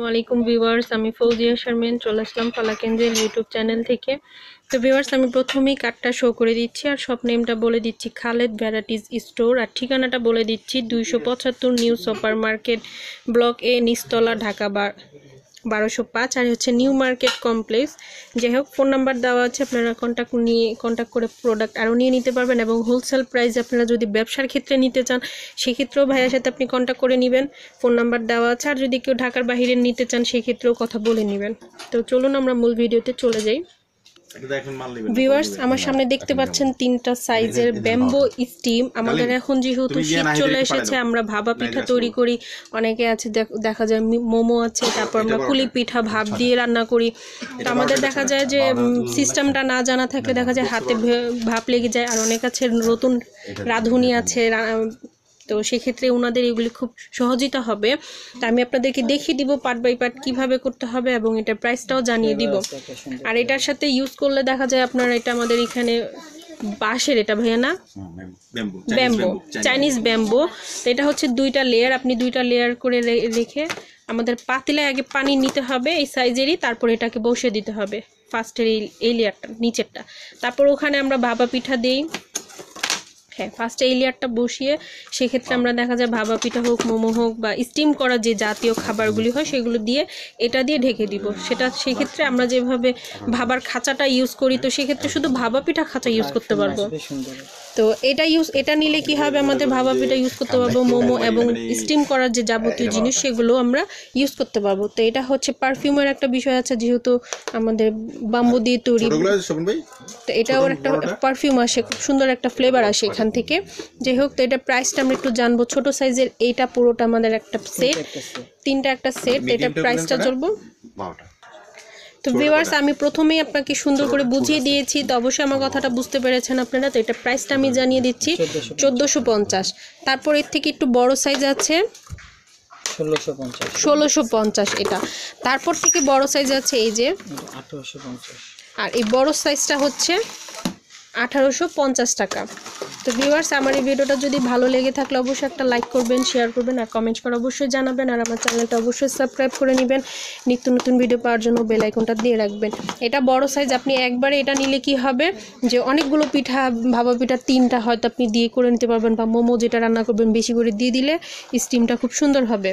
আসসালামাইকুম আলাইকুম ভিউয়ার্স আমি ফৌজিয়া শারমিন চলে আসলাম ফালাকেন্দ্রের ইউটিউব চ্যানেল থেকে তো ভিউয়ার্স আমি প্রথমেই কার্ডটা শো করে দিচ্ছি আর সব নেমটা বলে দিচ্ছি খালেদ ভ্যারাইটিস স্টোর আর ঠিকানাটা বলে দিচ্ছি দুইশো পঁচাত্তর new super market block A নিস্তলা ঢাকা বারোশো পাঁচ আর হচ্ছে নিউ মার্কেট কমপ্লেক্স যাই হোক ফোন নাম্বার দেওয়া আছে আপনারা কন্ট্যাক্ট নিয়ে কন্ট্যাক্ট করে প্রোডাক্ট আরও নিয়ে নিতে পারবেন এবং হোলসেল প্রাইস আপনারা যদি ব্যবসার ক্ষেত্রে নিতে চান সেক্ষেত্রেও ভাইয়ের সাথে আপনি কন্ট্যাক্ট করে নেবেন ফোন নাম্বার দেওয়া আছে আর যদি কেউ ঢাকার বাহিরে নিতে চান সেক্ষেত্রেও কথা বলে নেবেন তো চলুন আমরা মূল ভিডিওতে চলে যাই ভিউয়ার্স আমার সামনে দেখতে পাচ্ছেন তিনটা সাইজের ব্যাম্বো স্টিম আমাদের এখন যেহেতু শীত চলে এসেছে আমরা ভাবা পিঠা তৈরি করি অনেকে আছে দেখা যায় মোমো আছে তারপর আমরা কুলি পিঠা ভাব দিয়ে রান্না করি তো আমাদের দেখা যায় যে সিস্টেমটা না জানা থাকলে দেখা যায় হাতে ভাপ লেগে যায় আর অনেক আছে নতুন রাঁধুনি আছে তো সেক্ষেত্রে ওনাদের এগুলি খুব সহজিতা হবে তা আমি আপনাদেরকে দেখিয়ে দিব পার্ট বাই পার্ট কিভাবে করতে হবে এবং এটার প্রাইসটাও জানিয়ে দিব আর এটার সাথে ইউজ করলে দেখা যায় আপনার এটা আমাদের এখানে বাঁশের এটা ভাইয়া না ব্যাম্বো চাইনিজ ব্যাম্বো তো এটা হচ্ছে দুইটা লেয়ার আপনি দুইটা লেয়ার করে রেখে আমাদের পাতিলায় আগে পানি নিতে হবে এই সাইজেরই তারপর এটাকে বসিয়ে দিতে হবে ফার্স্টের এই এই লেয়ারটা নিচেরটা তারপর ওখানে আমরা বাবা পিঠা দিই হ্যাঁ ফার্স্টে এই লেয়ারটা বসিয়ে সেক্ষেত্রে আমরা দেখা যায় ভাবা পিঠা হোক মোমো হোক বা স্টিম করা যে জাতীয় খাবারগুলি হয় সেগুলো দিয়ে এটা দিয়ে ঢেকে দিব সেটা সেক্ষেত্রে আমরা যেভাবে ভাবার খাঁচাটা ইউজ করি তো সেক্ষেত্রে শুধু ভাবা পিঠা খাঁচা ইউজ করতে পারবো তো এটা ইউজ এটা নিলে কি হবে আমাদের ভাবা পিঠা ইউজ করতে পারবো মোমো এবং স্টিম করার যে যাবতীয় জিনিস সেগুলো আমরা ইউজ করতে পারবো তো এটা হচ্ছে পারফিউমের একটা বিষয় আছে যেহেতু আমাদের বাম্বু দিয়ে তৈরি তো এটাও একটা পারফিউম আসে খুব সুন্দর একটা ফ্লেভার আসে এখানে দোকান থেকে যাই হোক তো এটা প্রাইসটা আমরা একটু জানবো ছোট সাইজের এইটা পুরোটা আমাদের একটা সেট তিনটা একটা সেট এটা প্রাইসটা চলবো তো ভিউয়ার্স আমি প্রথমেই আপনাকে সুন্দর করে বুঝিয়ে দিয়েছি তো অবশ্যই আমার কথাটা বুঝতে পেরেছেন আপনারা তো এটা প্রাইসটা আমি জানিয়ে দিচ্ছি চোদ্দোশো পঞ্চাশ তারপর এর থেকে একটু বড় সাইজ আছে ষোলোশো পঞ্চাশ এটা তারপর থেকে বড় সাইজ আছে এই যে আর এই বড় সাইজটা হচ্ছে আঠারোশো টাকা তো ভিউয়ার্স আমার এই ভিডিওটা যদি ভালো লেগে থাকলে অবশ্যই একটা লাইক করবেন শেয়ার করবেন আর কমেন্ট করে অবশ্যই জানাবেন আর আমার চ্যানেলটা অবশ্যই সাবস্ক্রাইব করে নেবেন নিত্য নতুন ভিডিও পাওয়ার জন্য বেল আইকনটা দিয়ে রাখবেন এটা বড় সাইজ আপনি একবারে এটা নিলে কি হবে যে অনেকগুলো পিঠা ভাবা পিঠা তিনটা হয়তো আপনি দিয়ে করে নিতে পারবেন বা মোমো যেটা রান্না করবেন বেশি করে দিয়ে দিলে স্টিমটা খুব সুন্দর হবে